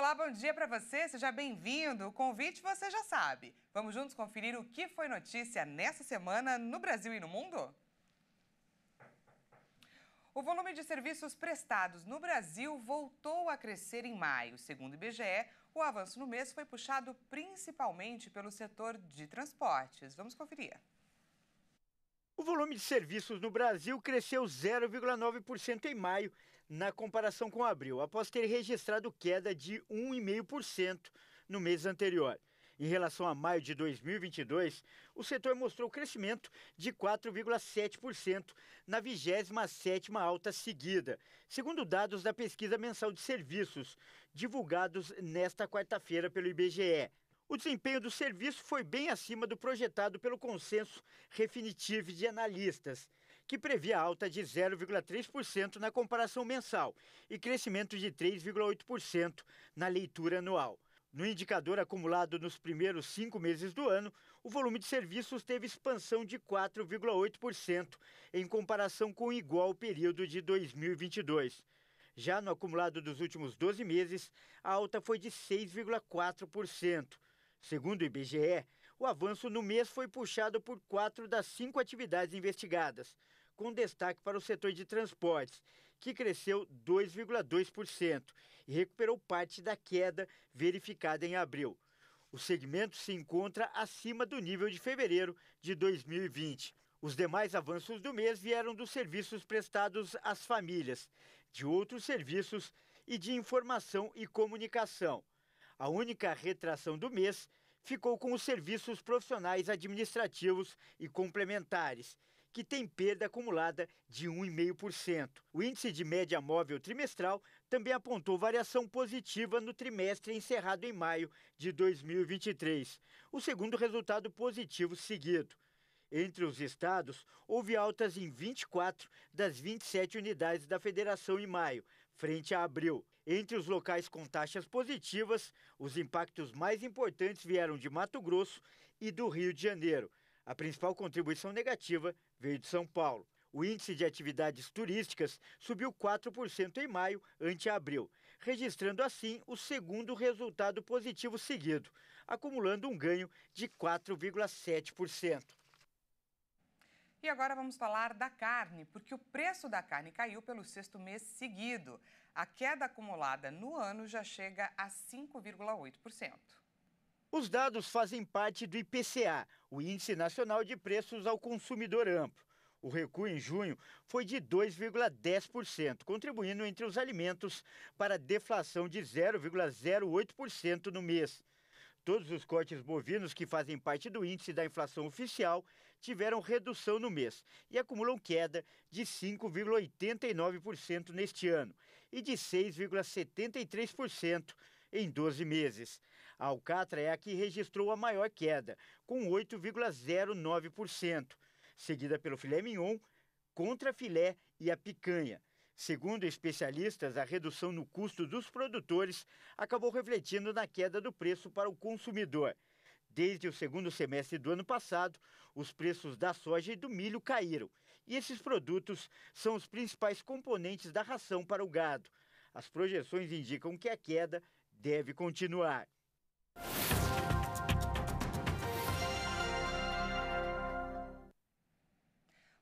Olá, bom dia para você, seja bem-vindo. O convite você já sabe. Vamos juntos conferir o que foi notícia nessa semana no Brasil e no mundo? O volume de serviços prestados no Brasil voltou a crescer em maio. Segundo o IBGE, o avanço no mês foi puxado principalmente pelo setor de transportes. Vamos conferir. O volume de serviços no Brasil cresceu 0,9% em maio, na comparação com abril, após ter registrado queda de 1,5% no mês anterior. Em relação a maio de 2022, o setor mostrou crescimento de 4,7% na 27ª alta seguida, segundo dados da pesquisa mensal de serviços, divulgados nesta quarta-feira pelo IBGE. O desempenho do serviço foi bem acima do projetado pelo consenso Refinitiv de analistas, que previa alta de 0,3% na comparação mensal e crescimento de 3,8% na leitura anual. No indicador acumulado nos primeiros cinco meses do ano, o volume de serviços teve expansão de 4,8% em comparação com o igual período de 2022. Já no acumulado dos últimos 12 meses, a alta foi de 6,4%. Segundo o IBGE, o avanço no mês foi puxado por quatro das cinco atividades investigadas: com destaque para o setor de transportes, que cresceu 2,2% e recuperou parte da queda verificada em abril. O segmento se encontra acima do nível de fevereiro de 2020. Os demais avanços do mês vieram dos serviços prestados às famílias, de outros serviços e de informação e comunicação. A única retração do mês ficou com os serviços profissionais administrativos e complementares, que tem perda acumulada de 1,5%. O índice de média móvel trimestral também apontou variação positiva no trimestre encerrado em maio de 2023, o segundo resultado positivo seguido. Entre os estados, houve altas em 24 das 27 unidades da federação em maio, frente a abril. Entre os locais com taxas positivas, os impactos mais importantes vieram de Mato Grosso e do Rio de Janeiro. A principal contribuição negativa veio de São Paulo. O índice de atividades turísticas subiu 4% em maio ante abril, registrando assim o segundo resultado positivo seguido, acumulando um ganho de 4,7%. E agora vamos falar da carne, porque o preço da carne caiu pelo sexto mês seguido. A queda acumulada no ano já chega a 5,8%. Os dados fazem parte do IPCA, o Índice Nacional de Preços ao Consumidor Amplo. O recuo em junho foi de 2,10%, contribuindo entre os alimentos para deflação de 0,08% no mês. Todos os cortes bovinos que fazem parte do índice da inflação oficial tiveram redução no mês e acumulam queda de 5,89% neste ano e de 6,73% em 12 meses. A Alcatra é a que registrou a maior queda, com 8,09%, seguida pelo filé mignon, contra filé e a picanha. Segundo especialistas, a redução no custo dos produtores acabou refletindo na queda do preço para o consumidor. Desde o segundo semestre do ano passado, os preços da soja e do milho caíram. E esses produtos são os principais componentes da ração para o gado. As projeções indicam que a queda deve continuar.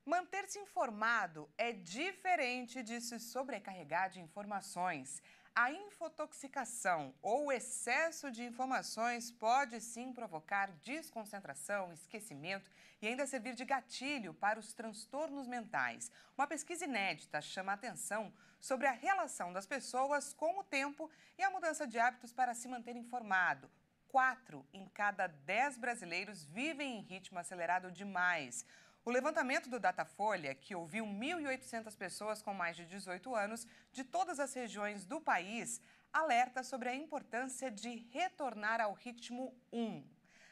Manter-se informado é diferente de se sobrecarregar de informações. A infotoxicação ou excesso de informações pode sim provocar desconcentração, esquecimento e ainda servir de gatilho para os transtornos mentais. Uma pesquisa inédita chama a atenção sobre a relação das pessoas com o tempo e a mudança de hábitos para se manter informado. 4 em cada 10 brasileiros vivem em ritmo acelerado demais. O levantamento do Datafolha, que ouviu 1.800 pessoas com mais de 18 anos de todas as regiões do país, alerta sobre a importância de retornar ao ritmo 1.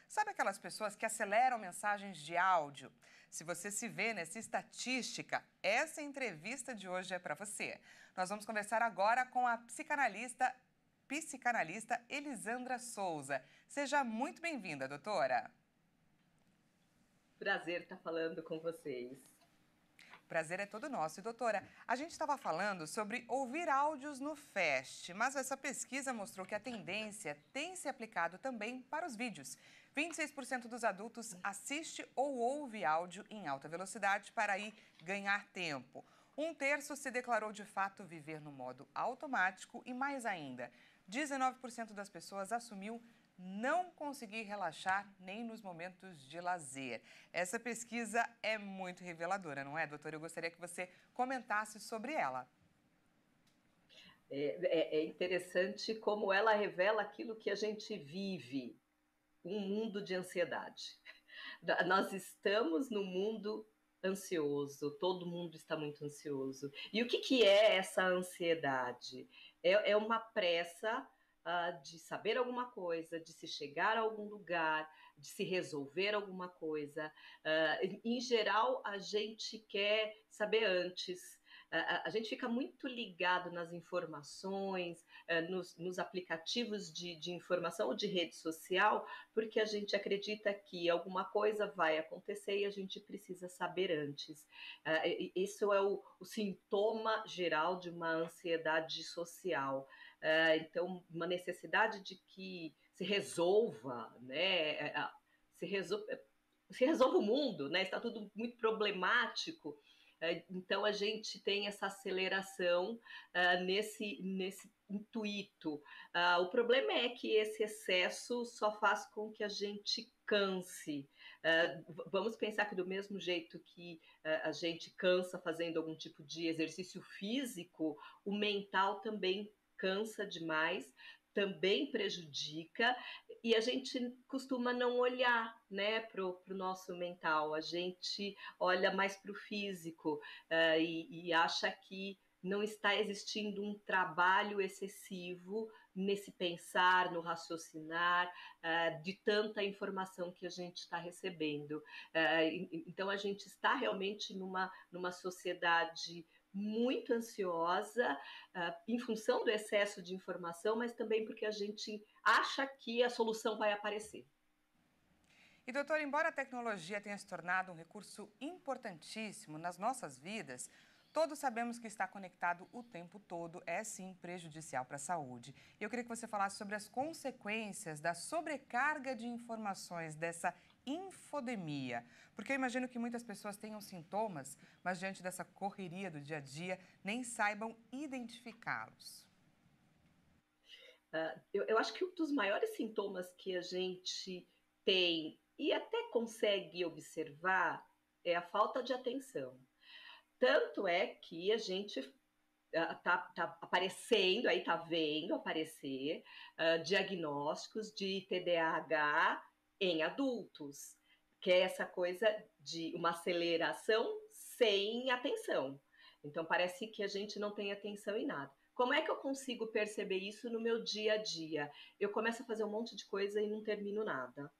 Sabe aquelas pessoas que aceleram mensagens de áudio? Se você se vê nessa estatística, essa entrevista de hoje é para você. Nós vamos conversar agora com a psicanalista psicanalista Elisandra Souza. Seja muito bem-vinda, doutora. Prazer estar falando com vocês. Prazer é todo nosso. E, doutora, a gente estava falando sobre ouvir áudios no Fast, mas essa pesquisa mostrou que a tendência tem se aplicado também para os vídeos. 26% dos adultos assiste ou ouve áudio em alta velocidade para aí ganhar tempo. Um terço se declarou de fato viver no modo automático e mais ainda, 19% das pessoas assumiu não conseguir relaxar nem nos momentos de lazer. Essa pesquisa é muito reveladora, não é, doutora? Eu gostaria que você comentasse sobre ela. É, é, é interessante como ela revela aquilo que a gente vive, um mundo de ansiedade. Nós estamos no mundo ansioso, todo mundo está muito ansioso. E o que, que é essa ansiedade? É, é uma pressa uh, de saber alguma coisa, de se chegar a algum lugar, de se resolver alguma coisa. Uh, em geral, a gente quer saber antes. Ah, a, a gente fica muito ligado nas informações, eh, nos, nos aplicativos de, de informação ou de rede social, porque a gente acredita que alguma coisa vai acontecer e a gente precisa saber antes. Eh, isso é o, o sintoma geral de uma ansiedade social. Eh, então, uma necessidade de que se resolva, né? Se resolva, se resolva o mundo, né? Está tudo muito problemático. É, então a gente tem essa aceleração ah, nesse, nesse intuito. Ah, o problema é que esse excesso só faz com que a gente canse. Uh, vamos pensar que, do mesmo jeito que uh, a gente cansa fazendo algum tipo de exercício físico, o mental também cansa demais, também prejudica e a gente costuma não olhar né, para o nosso mental, a gente olha mais para o físico uh, e, e acha que não está existindo um trabalho excessivo nesse pensar, no raciocinar, eh, de tanta informação que a gente está recebendo. Eh, então, a gente está realmente numa, numa sociedade muito ansiosa uh, em função do excesso de informação, mas também porque a gente acha que a solução vai aparecer. E, doutor, embora a tecnologia tenha se tornado um recurso importantíssimo nas nossas vidas, todos sabemos que estar conectado o tempo todo é sim prejudicial para a saúde. Eu queria que você falasse sobre as consequências da sobrecarga de informações dessa infodemia? Porque eu imagino que muitas pessoas tenham sintomas, mas diante dessa correria do dia a dia, nem saibam identificá-los. Uh, eu, eu acho que um dos maiores sintomas que a gente tem e até consegue observar é a falta de atenção. Tanto é que a gente ah, Tá, tá, aparecendo, aí tá vendo aparecer uh, diagnósticos de TDAH em adultos, que é essa coisa de uma aceleração sem atenção. Então parece que a gente não tem atenção em nada. Como é que eu consigo perceber isso no meu dia a dia? Eu começo a fazer um monte de coisa e não termino nada.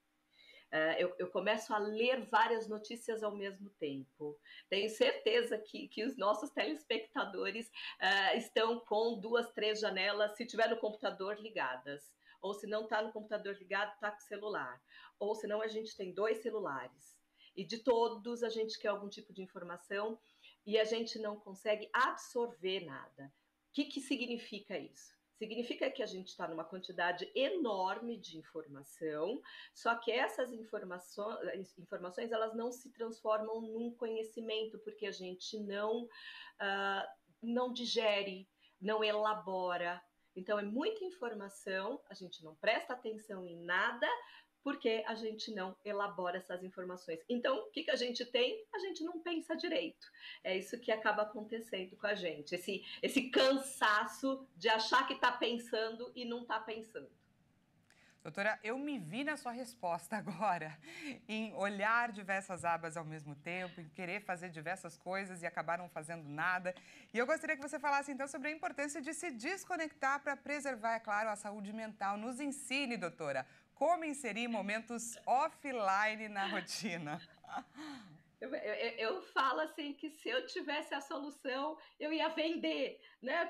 Uh, eu, eu, começo a ler várias notícias ao mesmo tempo. Tenho certeza que, que os nossos telespectadores uh, estão com duas, três janelas, se tiver no computador, ligadas ou se não está no computador ligado, está com o celular. Ou se não, a gente tem dois celulares. E de todos a gente quer algum tipo de informação e a gente não consegue absorver nada. O que, que significa isso? Significa que a gente está numa quantidade enorme de informação, só que essas informações, informações elas não se transformam num conhecimento, porque a gente não, uh, não digere, não elabora, então é muita informação, a gente não presta atenção em nada, porque a gente não elabora essas informações. Então, o que, que a gente tem? A gente não pensa direito. É isso que acaba acontecendo com a gente, esse, esse cansaço de achar que está pensando e não está pensando. Doutora, eu me vi na sua resposta agora, em olhar diversas abas ao mesmo tempo, em querer fazer diversas coisas e acabar não fazendo nada. E eu gostaria que você falasse então sobre a importância de se desconectar para preservar, é claro, a saúde mental. Nos ensine, doutora, como inserir momentos offline na rotina. Eu, eu, eu, falo assim que se eu tivesse a solução, eu ia vender, né,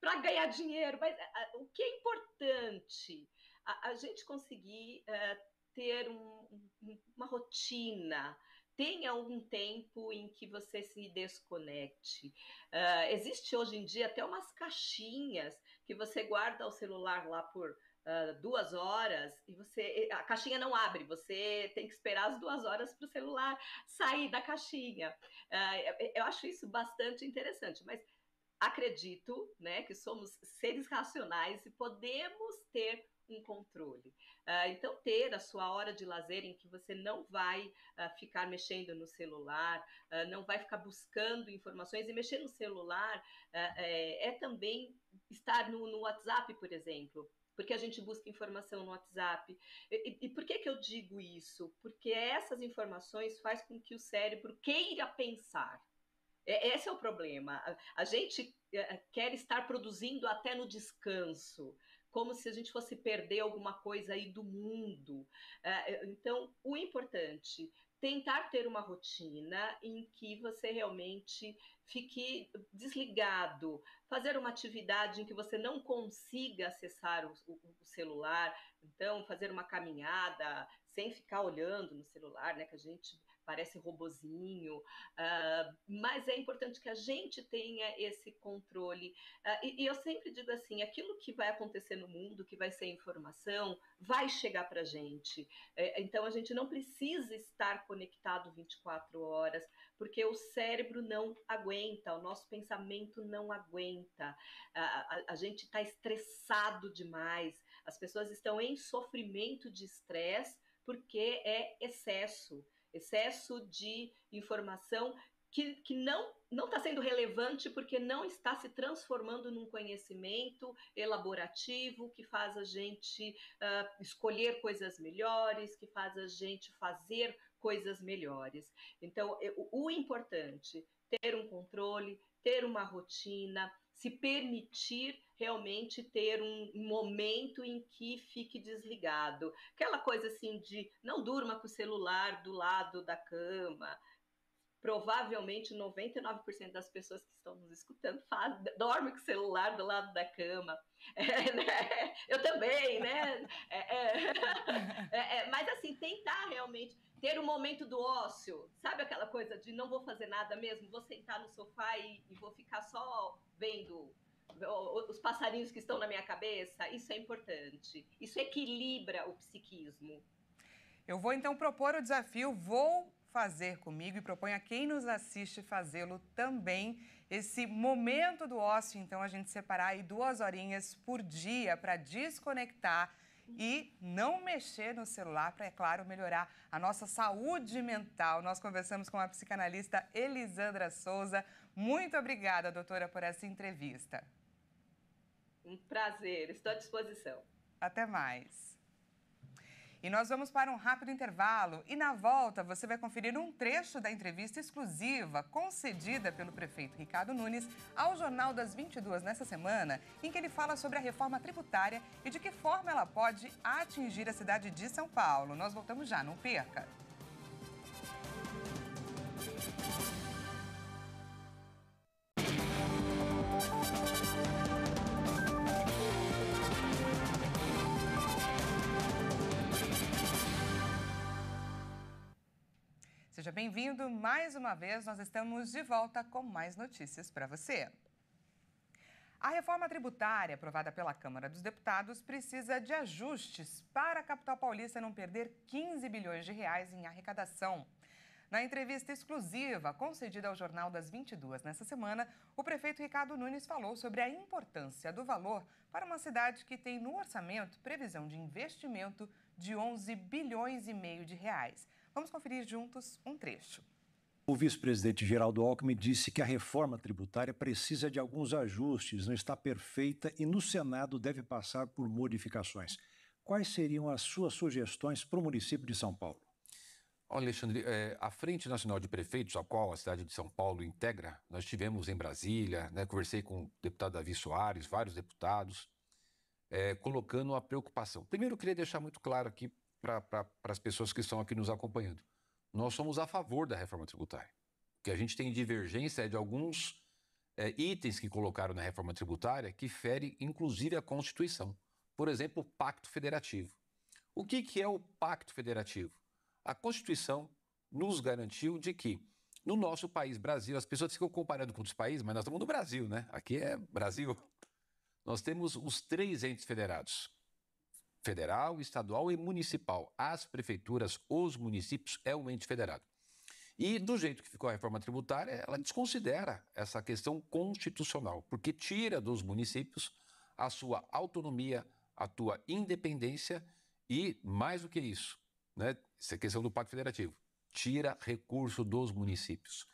para ganhar dinheiro. Mas a, o que é importante a, a gente conseguir uh, ter um, uma rotina, tenha algum tempo em que você se desconecte. Uh, existe hoje em dia até umas caixinhas que você guarda o celular lá por uh, duas horas e você a caixinha não abre, você tem que esperar as duas horas para o celular sair da caixinha. Uh, eu acho isso bastante interessante, mas acredito, né, que somos seres racionais e podemos ter um controle. Uh, então, ter a sua hora de lazer em que você não vai uh, ficar mexendo no celular, uh, não vai ficar buscando informações, e mexer no celular é, é, também estar no, no WhatsApp, por exemplo, porque a gente busca informação no WhatsApp. E, e, por que, que eu digo isso? Porque essas informações faz com que o cérebro queira pensar. É, esse é o problema. A, a gente é, quer estar produzindo até no descanso como se a gente fosse perder alguma coisa aí do mundo. É, é, então, o importante tentar ter uma rotina em que você realmente fique desligado, fazer uma atividade em que você não consiga acessar o, o, o celular, então fazer uma caminhada sem ficar olhando no celular, né? Que a gente parece robozinho, uh, mas é importante que a gente tenha esse controle. Uh, e, e, eu sempre digo assim, aquilo que vai acontecer no mundo, que vai ser informação, vai chegar para a gente. É, então a gente não precisa estar conectado 24 horas, porque o cérebro não aguenta, o nosso pensamento não aguenta. Uh, a, a gente está estressado demais, as pessoas estão em sofrimento de estresse porque é excesso excesso de informação que, que não não está sendo relevante porque não está se transformando num conhecimento elaborativo que faz a gente uh, escolher coisas melhores, que faz a gente fazer coisas melhores. Então, o, o importante ter um controle, ter uma rotina, se permitir realmente ter um momento em que fique desligado. Aquela coisa assim de não durma com o celular do lado da cama. Provavelmente 99% das pessoas que estão nos escutando faz, dorme com o celular do lado da cama. É, né? Eu também, né? É, é, é, é mas assim, tentar realmente ter o um momento do ócio, sabe aquela coisa de não vou fazer nada mesmo, vou sentar no sofá e, e vou ficar só vendo os passarinhos que estão na minha cabeça, isso é importante. Isso equilibra o psiquismo. Eu vou então propor o desafio, vou fazer comigo e proponho a quem nos assiste fazê-lo também. Esse momento do ócio, então, a gente separar aí duas horinhas por dia para desconectar e não mexer no celular para, é claro, melhorar a nossa saúde mental. Nós conversamos com a psicanalista Elisandra Souza. Muito obrigada, doutora, por essa entrevista. Um prazer, estou à disposição. Até mais. E nós vamos para um rápido intervalo e na volta você vai conferir um trecho da entrevista exclusiva concedida pelo prefeito Ricardo Nunes ao Jornal das 22 nessa semana, em que ele fala sobre a reforma tributária e de que forma ela pode atingir a cidade de São Paulo. Nós voltamos já, não perca. Seja bem-vindo mais uma vez. Nós estamos de volta com mais notícias para você. A reforma tributária aprovada pela Câmara dos Deputados precisa de ajustes para a capital paulista não perder 15 bilhões de reais em arrecadação. Na entrevista exclusiva concedida ao Jornal das 22 nesta semana, o prefeito Ricardo Nunes falou sobre a importância do valor para uma cidade que tem no orçamento previsão de investimento de 11 bilhões e meio de reais. Vamos conferir juntos um trecho. O vice-presidente Geraldo Alckmin disse que a reforma tributária precisa de alguns ajustes, não está perfeita e no Senado deve passar por modificações. Quais seriam as suas sugestões para o município de São Paulo? Olha, Alexandre, é, a Frente Nacional de Prefeitos, a qual a cidade de São Paulo integra, nós tivemos em Brasília, né, conversei com o deputado Davi Soares, vários deputados, é, colocando a preocupação. Primeiro, eu queria deixar muito claro aqui para as pessoas que estão aqui nos acompanhando. Nós somos a favor da reforma tributária. O que a gente tem divergência é de alguns é, itens que colocaram na reforma tributária que fere, inclusive, a Constituição. Por exemplo, o Pacto Federativo. O que, que é o Pacto Federativo? A Constituição nos garantiu de que no nosso país, Brasil, as pessoas ficam comparando com outros países, mas nós estamos no Brasil, né? Aqui é Brasil. Nós temos os três entes federados: federal, estadual e municipal. As prefeituras, os municípios é o ente federado. E do jeito que ficou a reforma tributária, ela desconsidera essa questão constitucional, porque tira dos municípios a sua autonomia, a sua independência e, mais do que isso, né, essa é questão do Pacto Federativo, tira recurso dos municípios.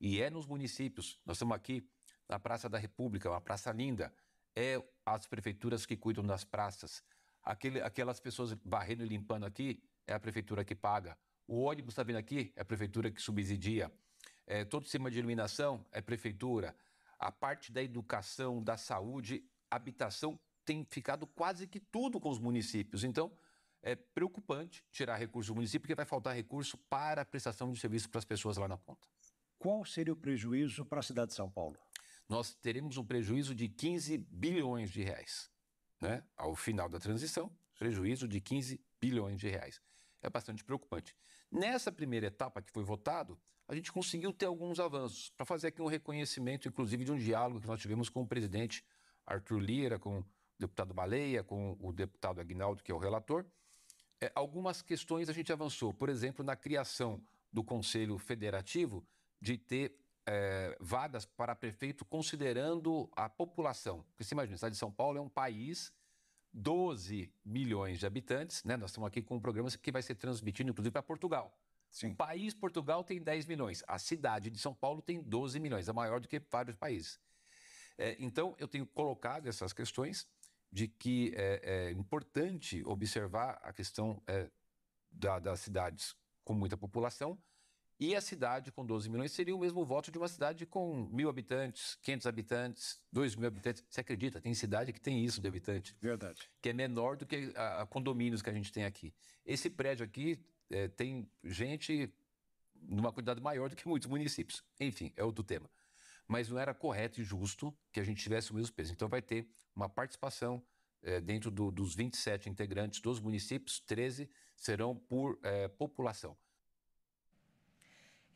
E é nos municípios, nós estamos aqui na Praça da República, uma praça linda, é as prefeituras que cuidam das praças, Aquele, aquelas pessoas varrendo e limpando aqui, é a prefeitura que paga. O ônibus está vindo aqui, é a prefeitura que subsidia. É, todo o sistema de iluminação é prefeitura. A parte da educação, da saúde, habitação, tem ficado quase que tudo com os municípios. Então, é preocupante tirar recursos do município, porque vai faltar recurso para a prestação de serviço para as pessoas lá na ponta. Qual seria o prejuízo para a cidade de São Paulo? Nós teremos um prejuízo de 15 bilhões de reais né, ao final da transição, prejuízo de 15 bilhões de reais. É bastante preocupante. Nessa primeira etapa que foi votado, a gente conseguiu ter alguns avanços, para fazer aqui um reconhecimento, inclusive, de um diálogo que nós tivemos com o presidente Arthur Lira, com o deputado Baleia, com o deputado Agnaldo, que é o relator. É, algumas questões a gente avançou, por exemplo, na criação do Conselho Federativo, de ter é, vagas para prefeito considerando a população. Porque você imagina, a cidade de São Paulo é um país, 12 milhões de habitantes, né? Nós estamos aqui com um programa que vai ser transmitido, inclusive, para Portugal. Sim. O país Portugal tem 10 milhões, a cidade de São Paulo tem 12 milhões, é maior do que vários países. É, então, eu tenho colocado essas questões de que é, é importante observar a questão é, da, das cidades com muita população, e a cidade com 12 milhões seria o mesmo voto de uma cidade com mil habitantes, 500 habitantes, 2 mil habitantes. Você acredita? Tem cidade que tem isso de habitante. Verdade. Que é menor do que a, a condomínios que a gente tem aqui. Esse prédio aqui é, tem gente numa quantidade maior do que muitos municípios. Enfim, é outro tema. Mas não era correto e justo que a gente tivesse o mesmo peso. Então vai ter uma participação é, dentro do, dos 27 integrantes dos municípios, 13 serão por é, população.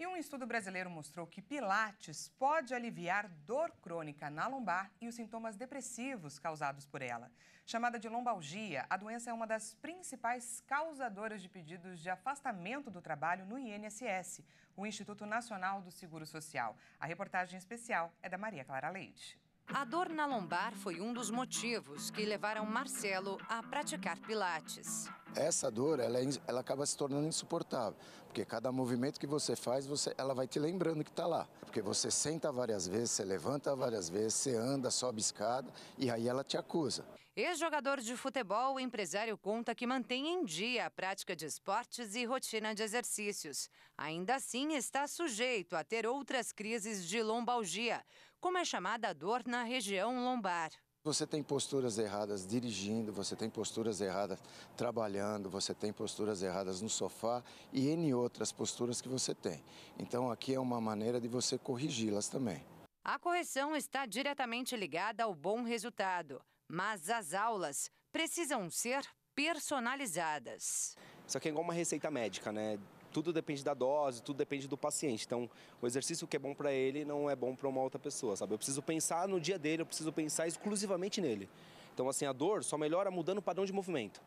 E um estudo brasileiro mostrou que Pilates pode aliviar dor crônica na lombar e os sintomas depressivos causados por ela. Chamada de lombalgia, a doença é uma das principais causadoras de pedidos de afastamento do trabalho no INSS, o Instituto Nacional do Seguro Social. A reportagem especial é da Maria Clara Leite. A dor na lombar foi um dos motivos que levaram Marcelo a praticar Pilates essa dor ela, é, ela acaba se tornando insuportável, porque cada movimento que você faz, você, ela vai te lembrando que está lá. Porque você senta várias vezes, você levanta várias vezes, você anda, sobe escada e aí ela te acusa. Ex-jogador de futebol, o empresário conta que mantém em dia a prática de esportes e rotina de exercícios. Ainda assim, está sujeito a ter outras crises de lombalgia, como é chamada a dor na região lombar. Você tem posturas erradas dirigindo, você tem posturas erradas trabalhando, você tem posturas erradas no sofá e em outras posturas que você tem. Então aqui é uma maneira de você corrigi-las também. A correção está diretamente ligada ao bom resultado, mas as aulas precisam ser personalizadas. Isso aqui é igual uma receita médica, né? tudo depende da dose, tudo depende do paciente. Então, o exercício que é bom para ele não é bom para uma outra pessoa, sabe? Eu preciso pensar no dia dele, eu preciso pensar exclusivamente nele. Então, assim, a dor só melhora mudando o padrão de movimento.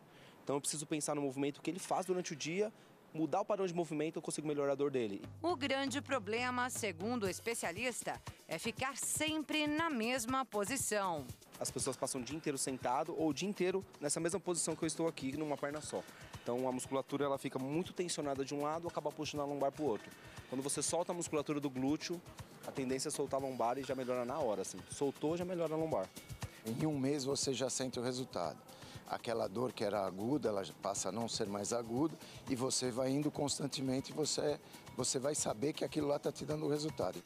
Então, eu preciso pensar no movimento que ele faz durante o dia, mudar o padrão de movimento, eu consigo melhorar a dor dele. O grande problema, segundo o especialista, é ficar sempre na mesma posição. As pessoas passam o dia inteiro sentado ou o dia inteiro nessa mesma posição que eu estou aqui, numa perna só. Então a musculatura ela fica muito tensionada de um lado, acaba puxando a lombar para o outro. Quando você solta a musculatura do glúteo, a tendência é soltar a lombar e já melhora na hora. Assim. Soltou, já melhora a lombar. Em um mês você já sente o resultado. Aquela dor que era aguda, ela passa a não ser mais aguda e você vai indo constantemente, você, você vai saber que aquilo lá está te dando o resultado.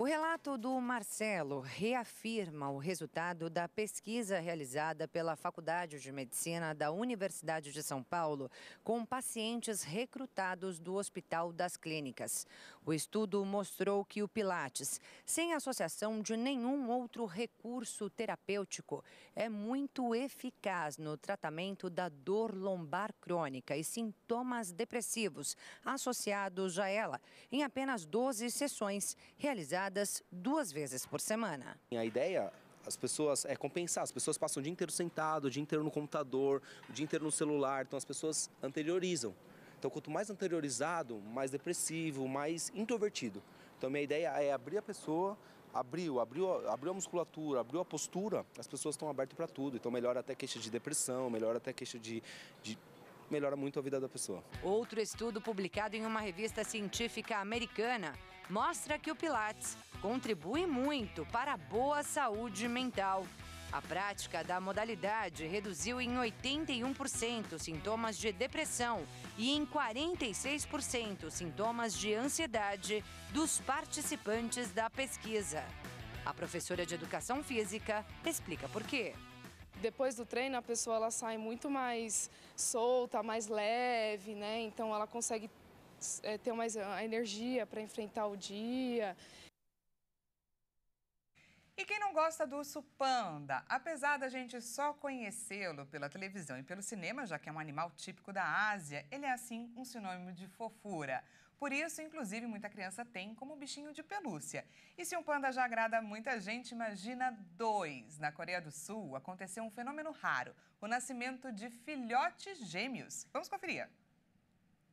O relato do Marcelo reafirma o resultado da pesquisa realizada pela Faculdade de Medicina da Universidade de São Paulo com pacientes recrutados do Hospital das Clínicas. O estudo mostrou que o Pilates, sem associação de nenhum outro recurso terapêutico, é muito eficaz no tratamento da dor lombar crônica e sintomas depressivos associados a ela em apenas 12 sessões realizadas realizadas duas vezes por semana. A ideia as pessoas é compensar, as pessoas passam o dia inteiro sentado, o dia inteiro no computador, o dia inteiro no celular, então as pessoas anteriorizam. Então quanto mais anteriorizado, mais depressivo, mais introvertido. Então minha ideia é abrir a pessoa, abriu, abriu, abriu a musculatura, abriu a postura, as pessoas estão abertas para tudo. Então melhora até queixa de depressão, melhora até queixa de, de melhora muito a vida da pessoa. Outro estudo publicado em uma revista científica americana mostra que o Pilates contribui muito para a boa saúde mental. A prática da modalidade reduziu em 81% sintomas de depressão e em 46% sintomas de ansiedade dos participantes da pesquisa. A professora de educação física explica por quê. Depois do treino, a pessoa ela sai muito mais solta, mais leve, né? Então ela consegue é, ter mais energia para enfrentar o dia. E quem não gosta do urso panda? Apesar da gente só conhecê-lo pela televisão e pelo cinema, já que é um animal típico da Ásia, ele é assim um sinônimo de fofura. Por isso, inclusive, muita criança tem como bichinho de pelúcia. E se um panda já agrada muita gente, imagina dois. Na Coreia do Sul aconteceu um fenômeno raro: o nascimento de filhotes gêmeos. Vamos conferir.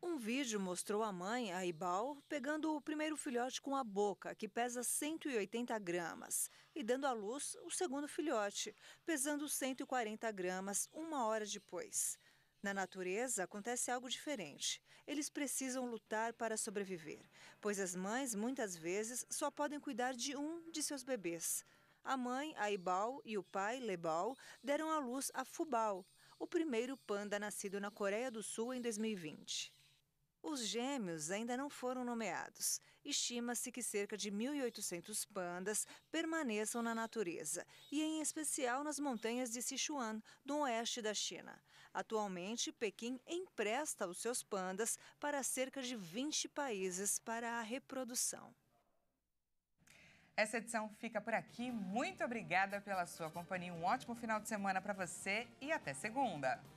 Um vídeo mostrou a mãe, a Ibal, pegando o primeiro filhote com a boca, que pesa 180 gramas, e dando à luz o segundo filhote, pesando 140 gramas uma hora depois. Na natureza acontece algo diferente. Eles precisam lutar para sobreviver, pois as mães muitas vezes só podem cuidar de um de seus bebês. A mãe, Aibal, e o pai, Lebal, deram à luz a Fubal, o primeiro panda nascido na Coreia do Sul em 2020. Os gêmeos ainda não foram nomeados. Estima-se que cerca de 1.800 pandas permaneçam na natureza, e em especial nas montanhas de Sichuan, no oeste da China. Atualmente, Pequim empresta os seus pandas para cerca de 20 países para a reprodução. Essa edição fica por aqui. Muito obrigada pela sua companhia. Um ótimo final de semana para você e até segunda.